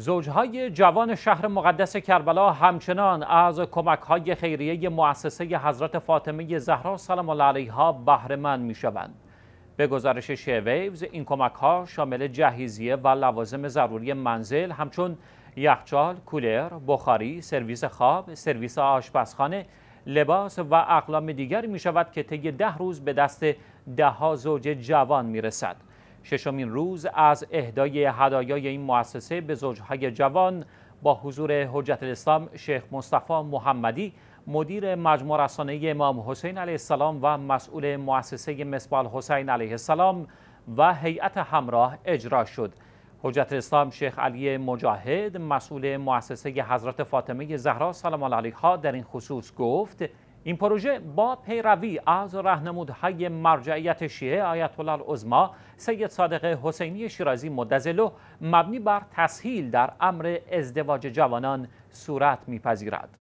زوجهای جوان شهر مقدس کربلا همچنان از های خیریه مؤسسه حضرت فاطمه زهرا سلام الله علیها می میشوند به گزارش شیویوز این کمک ها شامل جهیزیه و لوازم ضروری منزل همچون یخچال، کولر، بخاری، سرویس خواب، سرویس آشپزخانه، لباس و اقلام دیگری می شود که طی ده روز به دست ده ها زوج جوان می رسد. ششمین روز از اهدای هدایای این مؤسسه به زوجهای جوان با حضور حجت الاسلام شیخ مصطفی محمدی مدیر مجموع رسانه امام حسین علیه السلام و مسئول مؤسسه مسبال حسین علیه السلام و هیئت همراه اجرا شد حجت الاسلام شیخ علی مجاهد مسئول مؤسسه حضرت فاطمه زهرا سلام الله علیها در این خصوص گفت این پروژه با پیروی از رهنمودهای مرجعیت شیعه آیت الله العظما سید صادق حسینی شیرازی مدزلو مبنی بر تسهیل در امر ازدواج جوانان صورت میپذیرد